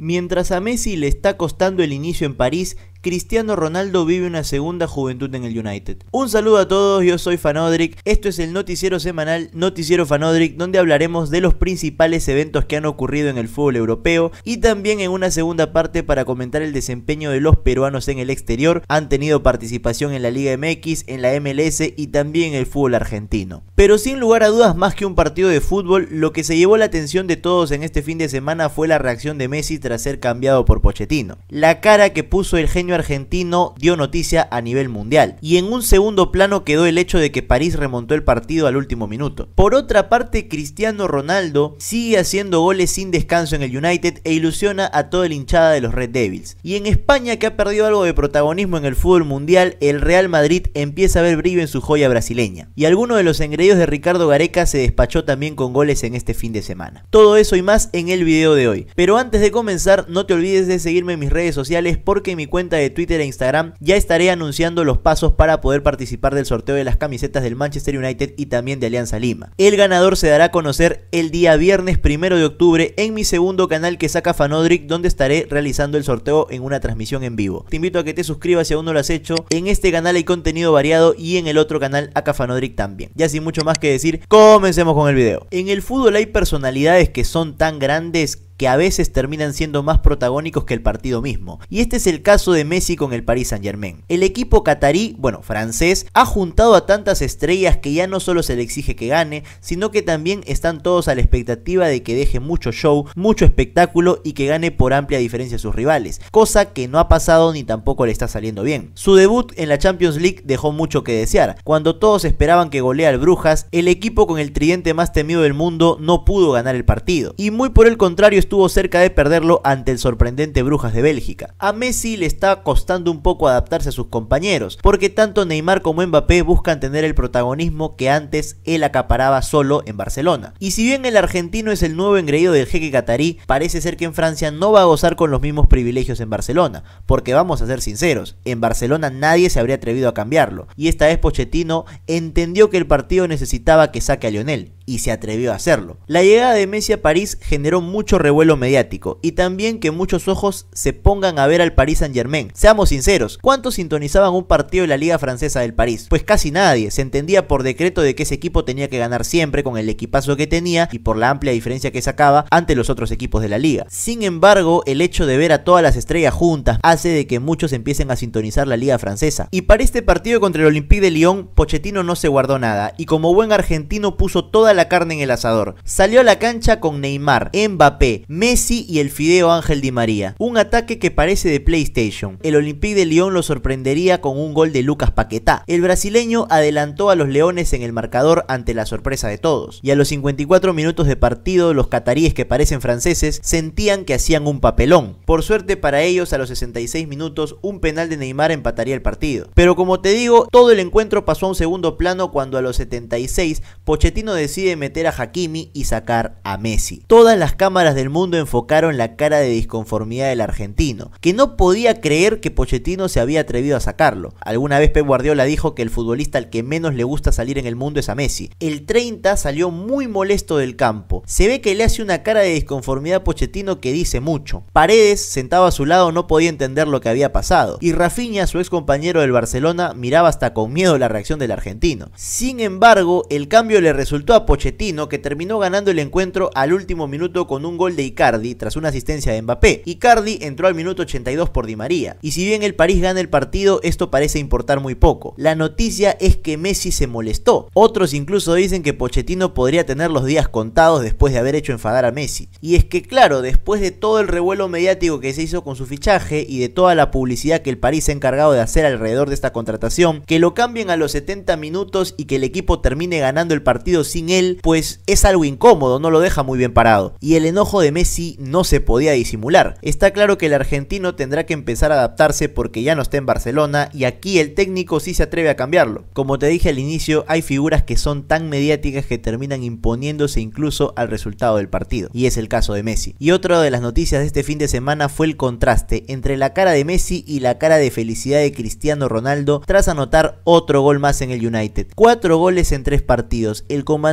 Mientras a Messi le está costando el inicio en París, Cristiano Ronaldo vive una segunda juventud en el United. Un saludo a todos, yo soy Fanodric, esto es el noticiero semanal Noticiero Fanodric donde hablaremos de los principales eventos que han ocurrido en el fútbol europeo y también en una segunda parte para comentar el desempeño de los peruanos en el exterior, han tenido participación en la Liga MX, en la MLS y también en el fútbol argentino. Pero sin lugar a dudas más que un partido de fútbol, lo que se llevó la atención de todos en este fin de semana fue la reacción de Messi tras ser cambiado por Pochettino. La cara que puso el genio argentino dio noticia a nivel mundial, y en un segundo plano quedó el hecho de que París remontó el partido al último minuto. Por otra parte, Cristiano Ronaldo sigue haciendo goles sin descanso en el United e ilusiona a toda la hinchada de los Red Devils. Y en España, que ha perdido algo de protagonismo en el fútbol mundial, el Real Madrid empieza a ver brillo en su joya brasileña. Y alguno de los engreídos de Ricardo Gareca se despachó también con goles en este fin de semana. Todo eso y más en el video de hoy. Pero antes de comenzar, no te olvides de seguirme en mis redes sociales porque mi cuenta de Twitter e Instagram ya estaré anunciando los pasos para poder participar del sorteo de las camisetas del Manchester United y también de Alianza Lima. El ganador se dará a conocer el día viernes primero de octubre en mi segundo canal que saca Fanodric, donde estaré realizando el sorteo en una transmisión en vivo. Te invito a que te suscribas si aún no lo has hecho. En este canal hay contenido variado y en el otro canal Acafanodric también. Ya sin mucho más que decir, comencemos con el video. En el fútbol hay personalidades que son tan grandes que a veces terminan siendo más protagónicos que el partido mismo. Y este es el caso de Messi con el Paris Saint Germain. El equipo catarí, bueno, francés, ha juntado a tantas estrellas que ya no solo se le exige que gane, sino que también están todos a la expectativa de que deje mucho show, mucho espectáculo y que gane por amplia diferencia a sus rivales, cosa que no ha pasado ni tampoco le está saliendo bien. Su debut en la Champions League dejó mucho que desear. Cuando todos esperaban que golea al Brujas, el equipo con el tridente más temido del mundo no pudo ganar el partido. Y muy por el contrario, estuvo cerca de perderlo ante el sorprendente Brujas de Bélgica. A Messi le está costando un poco adaptarse a sus compañeros, porque tanto Neymar como Mbappé buscan tener el protagonismo que antes él acaparaba solo en Barcelona. Y si bien el argentino es el nuevo engreído del jeque catarí, parece ser que en Francia no va a gozar con los mismos privilegios en Barcelona, porque vamos a ser sinceros, en Barcelona nadie se habría atrevido a cambiarlo, y esta vez Pochettino entendió que el partido necesitaba que saque a Lionel, y se atrevió a hacerlo. La llegada de Messi a París generó mucho revuelo mediático y también que muchos ojos se pongan a ver al Paris Saint Germain. Seamos sinceros, ¿cuántos sintonizaban un partido de la Liga Francesa del París? Pues casi nadie, se entendía por decreto de que ese equipo tenía que ganar siempre con el equipazo que tenía y por la amplia diferencia que sacaba ante los otros equipos de la liga. Sin embargo, el hecho de ver a todas las estrellas juntas hace de que muchos empiecen a sintonizar la liga francesa. Y para este partido contra el Olympique de Lyon, Pochettino no se guardó nada y como buen argentino puso toda la la carne en el asador. Salió a la cancha con Neymar, Mbappé, Messi y el fideo Ángel Di María. Un ataque que parece de PlayStation. El Olympique de Lyon lo sorprendería con un gol de Lucas Paquetá. El brasileño adelantó a los leones en el marcador ante la sorpresa de todos. Y a los 54 minutos de partido, los cataríes que parecen franceses sentían que hacían un papelón. Por suerte para ellos, a los 66 minutos, un penal de Neymar empataría el partido. Pero como te digo, todo el encuentro pasó a un segundo plano cuando a los 76 Pochettino decide meter a Hakimi y sacar a Messi. Todas las cámaras del mundo enfocaron la cara de disconformidad del argentino, que no podía creer que Pochettino se había atrevido a sacarlo. Alguna vez Pep Guardiola dijo que el futbolista al que menos le gusta salir en el mundo es a Messi. El 30 salió muy molesto del campo. Se ve que le hace una cara de disconformidad a Pochettino que dice mucho. Paredes, sentado a su lado, no podía entender lo que había pasado. Y Rafinha, su ex compañero del Barcelona, miraba hasta con miedo la reacción del argentino. Sin embargo, el cambio le resultó a Pochettino Pochettino, que terminó ganando el encuentro al último minuto con un gol de Icardi tras una asistencia de Mbappé. Icardi entró al minuto 82 por Di María. Y si bien el París gana el partido, esto parece importar muy poco. La noticia es que Messi se molestó. Otros incluso dicen que Pochettino podría tener los días contados después de haber hecho enfadar a Messi. Y es que claro, después de todo el revuelo mediático que se hizo con su fichaje y de toda la publicidad que el París se ha encargado de hacer alrededor de esta contratación, que lo cambien a los 70 minutos y que el equipo termine ganando el partido sin él pues es algo incómodo, no lo deja muy bien parado. Y el enojo de Messi no se podía disimular. Está claro que el argentino tendrá que empezar a adaptarse porque ya no está en Barcelona y aquí el técnico sí se atreve a cambiarlo. Como te dije al inicio, hay figuras que son tan mediáticas que terminan imponiéndose incluso al resultado del partido. Y es el caso de Messi. Y otra de las noticias de este fin de semana fue el contraste entre la cara de Messi y la cara de felicidad de Cristiano Ronaldo tras anotar otro gol más en el United. Cuatro goles en tres partidos. El comandante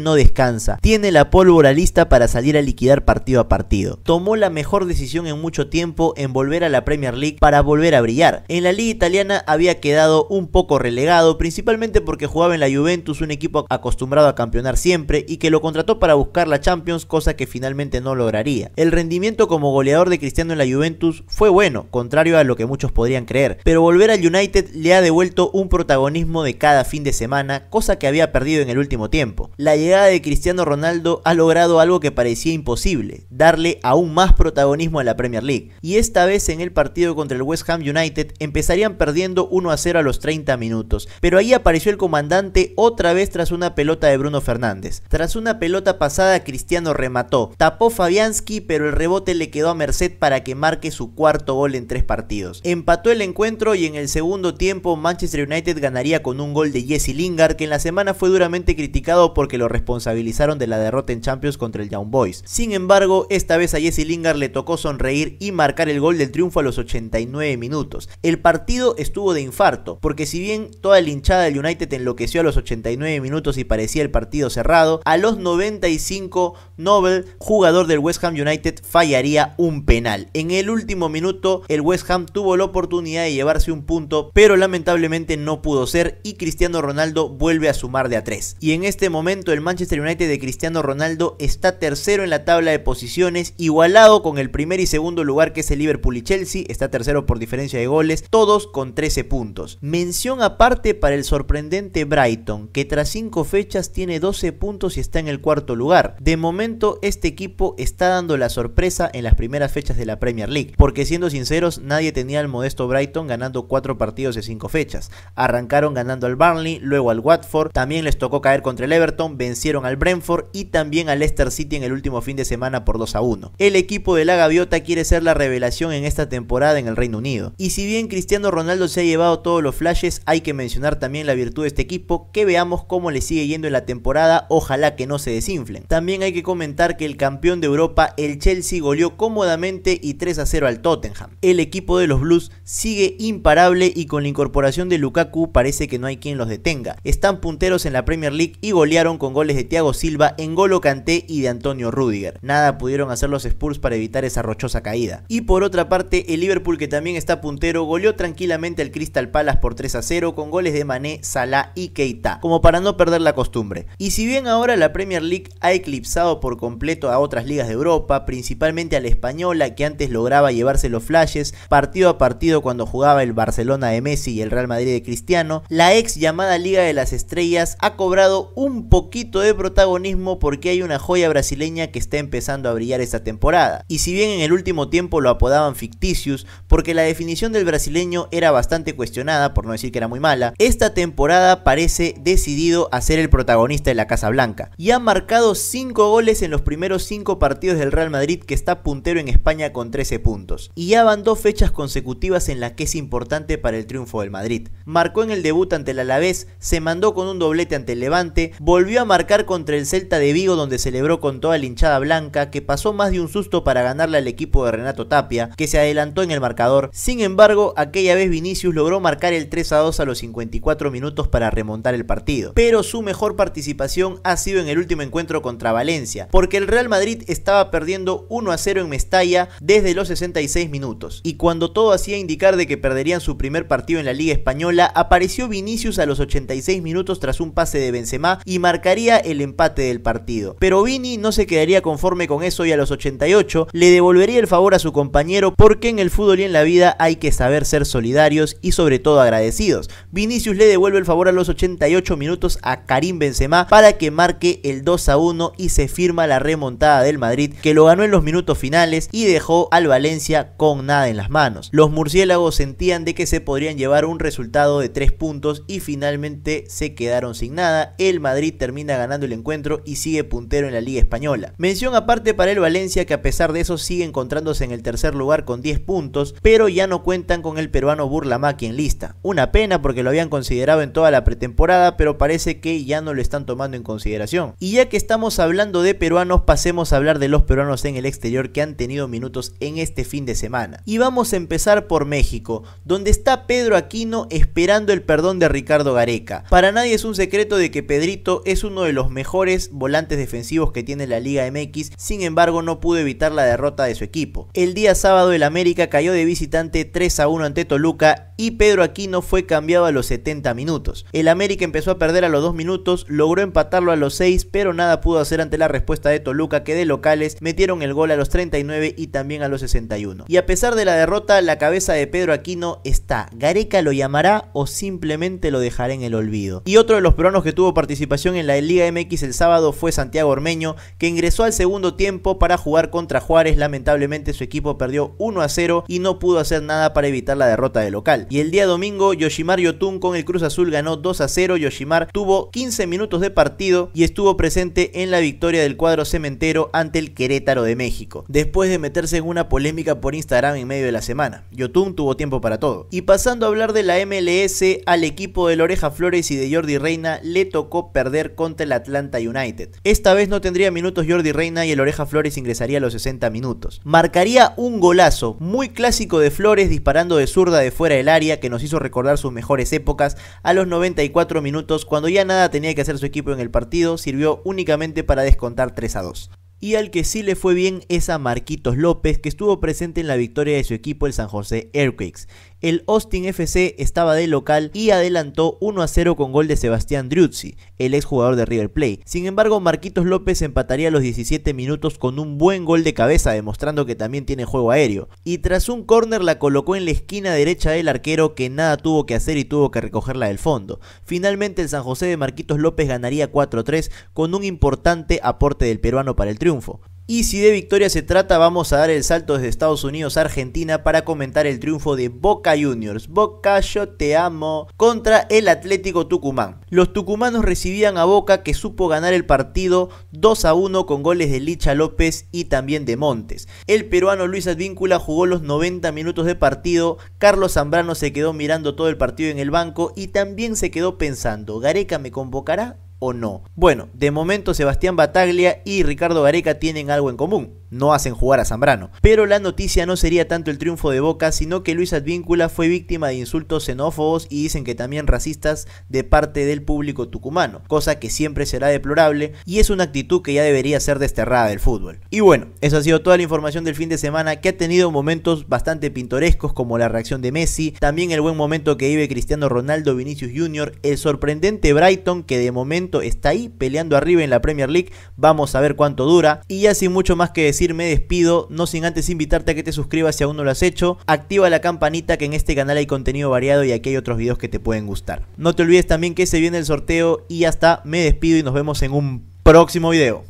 no descansa, tiene la pólvora lista para salir a liquidar partido a partido. Tomó la mejor decisión en mucho tiempo en volver a la Premier League para volver a brillar. En la liga italiana había quedado un poco relegado, principalmente porque jugaba en la Juventus, un equipo acostumbrado a campeonar siempre y que lo contrató para buscar la Champions, cosa que finalmente no lograría. El rendimiento como goleador de Cristiano en la Juventus fue bueno, contrario a lo que muchos podrían creer, pero volver al United le ha devuelto un protagonismo de cada fin de semana, cosa que había perdido en el último tiempo la llegada de Cristiano Ronaldo ha logrado algo que parecía imposible, darle aún más protagonismo a la Premier League. Y esta vez en el partido contra el West Ham United empezarían perdiendo 1 a 0 a los 30 minutos, pero ahí apareció el comandante otra vez tras una pelota de Bruno Fernández. Tras una pelota pasada Cristiano remató, tapó Fabianski pero el rebote le quedó a Merced para que marque su cuarto gol en tres partidos. Empató el encuentro y en el segundo tiempo Manchester United ganaría con un gol de Jesse Lingard que en la semana fue duramente criticado por que lo responsabilizaron de la derrota en Champions contra el Young Boys. Sin embargo, esta vez a Jesse Lingard le tocó sonreír y marcar el gol del triunfo a los 89 minutos. El partido estuvo de infarto, porque si bien toda la hinchada del United enloqueció a los 89 minutos y parecía el partido cerrado, a los 95 Nobel, jugador del West Ham United, fallaría un penal. En el último minuto, el West Ham tuvo la oportunidad de llevarse un punto, pero lamentablemente no pudo ser y Cristiano Ronaldo vuelve a sumar de a 3. Y en este momento el Manchester United de Cristiano Ronaldo está tercero en la tabla de posiciones, igualado con el primer y segundo lugar que es el Liverpool y Chelsea, está tercero por diferencia de goles, todos con 13 puntos. Mención aparte para el sorprendente Brighton, que tras 5 fechas tiene 12 puntos y está en el cuarto lugar. De momento este equipo está dando la sorpresa en las primeras fechas de la Premier League, porque siendo sinceros nadie tenía al modesto Brighton ganando 4 partidos de 5 fechas. Arrancaron ganando al Burnley, luego al Watford, también les tocó caer contra el Everton, vencieron al Brentford y también al Leicester City en el último fin de semana por 2 a 1. El equipo de la Gaviota quiere ser la revelación en esta temporada en el Reino Unido. Y si bien Cristiano Ronaldo se ha llevado todos los flashes, hay que mencionar también la virtud de este equipo, que veamos cómo le sigue yendo en la temporada, ojalá que no se desinflen. También hay que comentar que el campeón de Europa, el Chelsea, goleó cómodamente y 3 a 0 al Tottenham. El equipo de los Blues sigue imparable y con la incorporación de Lukaku parece que no hay quien los detenga. Están punteros en la Premier League y golearon con goles de Thiago Silva, en Golo Canté y de Antonio Rudiger. Nada pudieron hacer los Spurs para evitar esa rochosa caída. Y por otra parte, el Liverpool que también está puntero goleó tranquilamente al Crystal Palace por 3 a 0 con goles de Mané, Salah y Keita, como para no perder la costumbre. Y si bien ahora la Premier League ha eclipsado por completo a otras ligas de Europa, principalmente a la española que antes lograba llevarse los flashes partido a partido cuando jugaba el Barcelona de Messi y el Real Madrid de Cristiano, la ex llamada Liga de las Estrellas ha cobrado un poco de protagonismo porque hay una joya brasileña que está empezando a brillar esta temporada. Y si bien en el último tiempo lo apodaban ficticios porque la definición del brasileño era bastante cuestionada, por no decir que era muy mala, esta temporada parece decidido a ser el protagonista de la Casa Blanca y ha marcado 5 goles en los primeros 5 partidos del Real Madrid que está puntero en España con 13 puntos. Y ya van dos fechas consecutivas en las que es importante para el triunfo del Madrid. Marcó en el debut ante el Alavés, se mandó con un doblete ante el Levante, volvió a marcar contra el Celta de Vigo donde celebró con toda la hinchada blanca que pasó más de un susto para ganarle al equipo de Renato Tapia que se adelantó en el marcador. Sin embargo, aquella vez Vinicius logró marcar el 3 a 2 a los 54 minutos para remontar el partido. Pero su mejor participación ha sido en el último encuentro contra Valencia, porque el Real Madrid estaba perdiendo 1 a 0 en Mestalla desde los 66 minutos. Y cuando todo hacía indicar de que perderían su primer partido en la Liga Española, apareció Vinicius a los 86 minutos tras un pase de Benzema y marcó marcaría el empate del partido. Pero Vini no se quedaría conforme con eso y a los 88 le devolvería el favor a su compañero porque en el fútbol y en la vida hay que saber ser solidarios y sobre todo agradecidos. Vinicius le devuelve el favor a los 88 minutos a Karim Benzema para que marque el 2 a 1 y se firma la remontada del Madrid que lo ganó en los minutos finales y dejó al Valencia con nada en las manos. Los murciélagos sentían de que se podrían llevar un resultado de 3 puntos y finalmente se quedaron sin nada. El Madrid terminó termina ganando el encuentro y sigue puntero en la Liga Española. Mención aparte para el Valencia que a pesar de eso sigue encontrándose en el tercer lugar con 10 puntos, pero ya no cuentan con el peruano Burlamaki en lista. Una pena porque lo habían considerado en toda la pretemporada, pero parece que ya no lo están tomando en consideración. Y ya que estamos hablando de peruanos, pasemos a hablar de los peruanos en el exterior que han tenido minutos en este fin de semana. Y vamos a empezar por México, donde está Pedro Aquino esperando el perdón de Ricardo Gareca. Para nadie es un secreto de que Pedrito es uno de los mejores volantes defensivos que tiene la Liga MX, sin embargo no pudo evitar la derrota de su equipo. El día sábado el América cayó de visitante 3 a 1 ante Toluca y Pedro Aquino fue cambiado a los 70 minutos. El América empezó a perder a los 2 minutos, logró empatarlo a los 6, pero nada pudo hacer ante la respuesta de Toluca que de locales metieron el gol a los 39 y también a los 61. Y a pesar de la derrota, la cabeza de Pedro Aquino está. Gareca lo llamará o simplemente lo dejará en el olvido. Y otro de los peruanos que tuvo participación en la la Liga MX el sábado fue Santiago Ormeño, que ingresó al segundo tiempo para jugar contra Juárez. Lamentablemente su equipo perdió 1 a 0 y no pudo hacer nada para evitar la derrota de local. Y el día domingo, Yoshimar Yotun con el Cruz Azul ganó 2 a 0. Yoshimar tuvo 15 minutos de partido y estuvo presente en la victoria del cuadro cementero ante el Querétaro de México, después de meterse en una polémica por Instagram en medio de la semana. Yotun tuvo tiempo para todo. Y pasando a hablar de la MLS, al equipo de Loreja Flores y de Jordi Reina le tocó perder contra el Atlanta United. Esta vez no tendría minutos Jordi Reina y el Oreja Flores ingresaría a los 60 minutos. Marcaría un golazo muy clásico de Flores disparando de zurda de fuera del área que nos hizo recordar sus mejores épocas a los 94 minutos cuando ya nada tenía que hacer su equipo en el partido, sirvió únicamente para descontar 3 a 2 y al que sí le fue bien es a Marquitos López, que estuvo presente en la victoria de su equipo el San José Airquakes el Austin FC estaba de local y adelantó 1 a 0 con gol de Sebastián Driuzzi, el jugador de River Plate. Sin embargo, Marquitos López empataría los 17 minutos con un buen gol de cabeza, demostrando que también tiene juego aéreo. Y tras un córner la colocó en la esquina derecha del arquero que nada tuvo que hacer y tuvo que recogerla del fondo. Finalmente el San José de Marquitos López ganaría 4-3 con un importante aporte del peruano para el triunfo. Y si de victoria se trata, vamos a dar el salto desde Estados Unidos a Argentina para comentar el triunfo de Boca Juniors. Boca, yo te amo. Contra el Atlético Tucumán. Los tucumanos recibían a Boca que supo ganar el partido 2 a 1 con goles de Licha López y también de Montes. El peruano Luis Advíncula jugó los 90 minutos de partido. Carlos Zambrano se quedó mirando todo el partido en el banco y también se quedó pensando, ¿Gareca me convocará? o no. Bueno, de momento Sebastián Bataglia y Ricardo Gareca tienen algo en común no hacen jugar a Zambrano. Pero la noticia no sería tanto el triunfo de Boca, sino que Luis Advíncula fue víctima de insultos xenófobos y dicen que también racistas de parte del público tucumano, cosa que siempre será deplorable y es una actitud que ya debería ser desterrada del fútbol. Y bueno, esa ha sido toda la información del fin de semana que ha tenido momentos bastante pintorescos como la reacción de Messi, también el buen momento que vive Cristiano Ronaldo, Vinicius Jr., el sorprendente Brighton que de momento está ahí peleando arriba en la Premier League, vamos a ver cuánto dura y ya sin mucho más que decir me despido, no sin antes invitarte a que te suscribas si aún no lo has hecho, activa la campanita que en este canal hay contenido variado y aquí hay otros videos que te pueden gustar. No te olvides también que se viene el sorteo y hasta me despido y nos vemos en un próximo video.